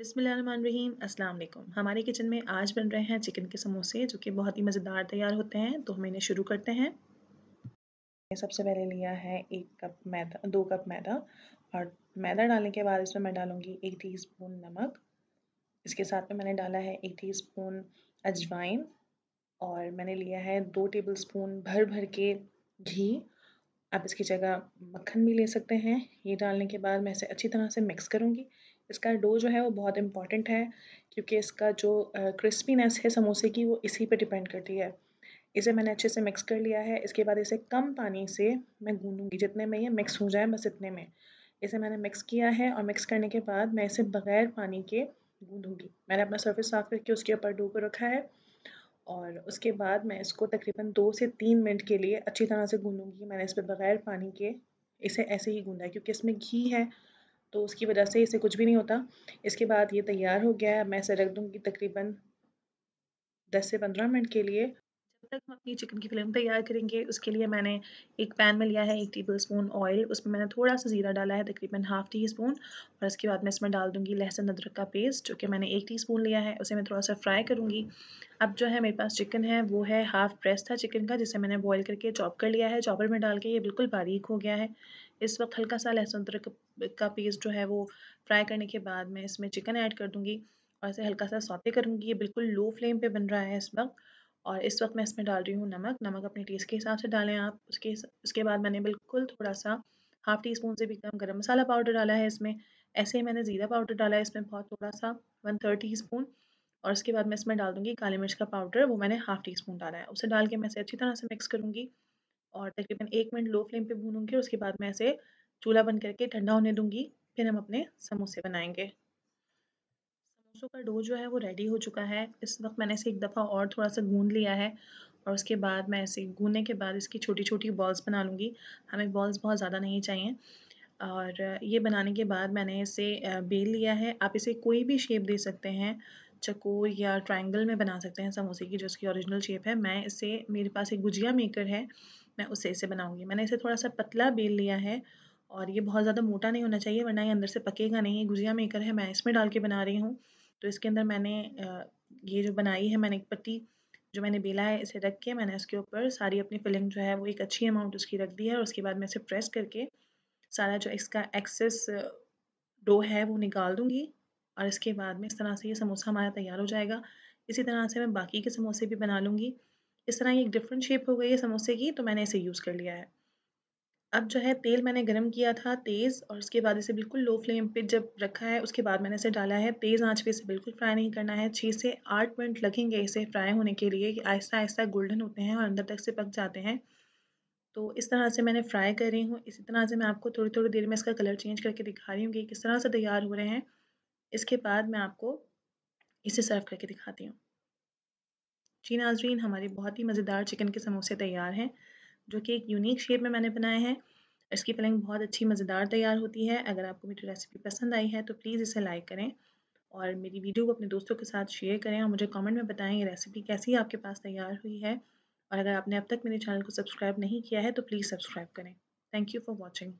अस्सलाम वालेकुम हमारे किचन में आज बन रहे हैं चिकन के समोसे जो कि बहुत ही मज़ेदार तैयार होते हैं तो हम इन्हें शुरू करते हैं सबसे पहले लिया है एक कप मैदा दो कप मैदा और मैदा डालने के बाद इसमें मैं डालूँगी एक टी स्पून नमक इसके साथ में मैंने डाला है एक टी स्पून अजवाइन और मैंने लिया है दो टेबल स्पून भर भर के घी आप इसकी जगह मक्खन भी ले सकते हैं ये डालने के बाद मैं इसे अच्छी तरह से मिक्स करूँगी इसका डो जो है वो बहुत इम्पॉर्टेंट है क्योंकि इसका जो क्रिस्पीनेस है समोसे की वो इसी पे डिपेंड करती है इसे मैंने अच्छे से मिक्स कर लिया है इसके बाद इसे कम पानी से मैं गूँधूँगी जितने में ये मिक्स हो जाए बस इतने में इसे मैंने मिक्स किया है और मिक्स करने के बाद मैं इसे बग़ैर पानी के गूंदूंगी मैंने अपना सर्फेस साफ करके उसके ऊपर डो को रखा है और उसके बाद मैं इसको तकरीबन दो से तीन मिनट के लिए अच्छी तरह से गूँधूँगी मैंने इस पर बग़ैर पानी के इसे ऐसे ही गूँधा है क्योंकि इसमें घी है तो उसकी वजह से इसे कुछ भी नहीं होता इसके बाद ये तैयार हो गया है मैं इसे रख दूँगी तकरीबन दस से पंद्रह मिनट के लिए तक हम अपनी चिकन की फिल्म तैयार करेंगे उसके लिए मैंने एक पैन में लिया है एक टेबल स्पून ऑयल उसमें मैंने थोड़ा सा ज़ीरा डाला है तकरीबन हाफ टी स्पून और इसके बाद मैं इसमें डाल दूंगी लहसुन अदरक का पेस्ट जो कि मैंने एक टी स्पून लिया है उसे मैं थोड़ा सा फ्राई करूँगी अब जो है मेरे पास चिकन है वो है हाफ प्रेस था चिकन का जिसे मैंने बॉयल करके चॉप कर लिया है चॉपर में डाल के ये बिल्कुल बारीक हो गया है इस वक्त हल्का सा लहसुन अदरक का पेस्ट जो है वो फ्राई करने के बाद मैं इसमें चिकन ऐड कर दूँगी और इसे हल्का सा सौते करूँगी ये बिल्कुल लो फ्लेम पर बन रहा है इस वक्त और इस वक्त मैं इसमें डाल रही हूँ नमक नमक अपने टेस्ट के हिसाब से डालें आप उसके उसके बाद मैंने बिल्कुल थोड़ा सा हाफ़ टी स्पून से भी कम गर्म मसाला पाउडर डाला है इसमें ऐसे ही मैंने ज़ीरा पाउडर डाला है इसमें बहुत थोड़ा सा वन थर्ड टी स्पून और उसके बाद मैं इसमें डाल दूँगी काली मिर्च का पाउडर वो मैंने हाफ़ टी स्पून डाला है उसे डाल के मैं इसे अच्छी तरह से मिक्स करूँगी और तकरीबन एक मिनट लो फ्लेम पर भूनूंगी और उसके बाद मैं इसे चूल्हा बंद करके ठंडा होने दूंगी फिर हम अपने समोसे बनाएंगे सरसों का डो जो है वो रेडी हो चुका है इस वक्त मैंने इसे एक दफ़ा और थोड़ा सा गूंद लिया है और उसके बाद मैं इसे गूंदने के बाद इसकी छोटी छोटी बॉल्स बना लूँगी हमें बॉल्स बहुत ज़्यादा नहीं चाहिए और ये बनाने के बाद मैंने इसे बेल लिया है आप इसे कोई भी शेप दे सकते हैं चकोर या ट्रायंगल में बना सकते हैं समोसे की जो उसकी ओरिजिनल शेप है मैं इसे मेरे पास एक गुजिया मेकर है मैं उसे इसे बनाऊँगी मैंने इसे थोड़ा सा पतला बेल लिया है और ये बहुत ज़्यादा मोटा नहीं होना चाहिए वरना ये अंदर से पकेगा नहीं ये गुजिया मेकर है मैं इसमें डाल के बना रही हूँ तो इसके अंदर मैंने ये जो बनाई है मैंने एक पत्ती जो मैंने बेला है इसे रख के मैंने इसके ऊपर सारी अपनी फिलिंग जो है वो एक अच्छी अमाउंट उसकी रख दी है और उसके बाद मैं इसे प्रेस करके सारा जो इसका एक्सेस डो है वो निकाल दूँगी और इसके बाद में इस तरह से ये समोसा हमारा तैयार हो जाएगा इसी तरह से मैं बाकी के समोसे भी बना लूँगी इस तरह ये एक डिफरेंट शेप हो गई है समोसे की तो मैंने इसे यूज़ कर लिया है अब जो है तेल मैंने गरम किया था तेज़ और उसके बाद इसे बिल्कुल लो फ्लेम पे जब रखा है उसके बाद मैंने इसे डाला है तेज़ आंच पे इसे बिल्कुल फ्राई नहीं करना है छः से आठ मिनट लगेंगे इसे फ्राई होने के लिए कि आहिस्ता आहिस्ता गोल्डन होते हैं और अंदर तक से पक जाते हैं तो इस तरह से मैंने फ्राई कर रही हूँ इसी तरह से मैं आपको थोड़ी थोड़ी देर में इसका कलर चेंज करके दिखा रही हूँ कि किस तरह से तैयार हो रहे हैं इसके बाद मैं आपको इसे सर्व करके दिखाती हूँ जी नाजरीन हमारे बहुत ही मज़ेदार चिकन के समोसे तैयार हैं जो कि एक यूनिक शेप में मैंने बनाए हैं इसकी पलंग बहुत अच्छी मज़ेदार तैयार होती है अगर आपको मेरी रेसिपी पसंद आई है तो प्लीज़ इसे लाइक करें और मेरी वीडियो को अपने दोस्तों के साथ शेयर करें और मुझे कमेंट में बताएं ये रेसिपी कैसी आपके पास तैयार हुई है और अगर आपने अब तक मेरे चैनल को सब्सक्राइब नहीं किया है तो प्लीज़ सब्सक्राइब करें थैंक यू फॉर वॉचिंग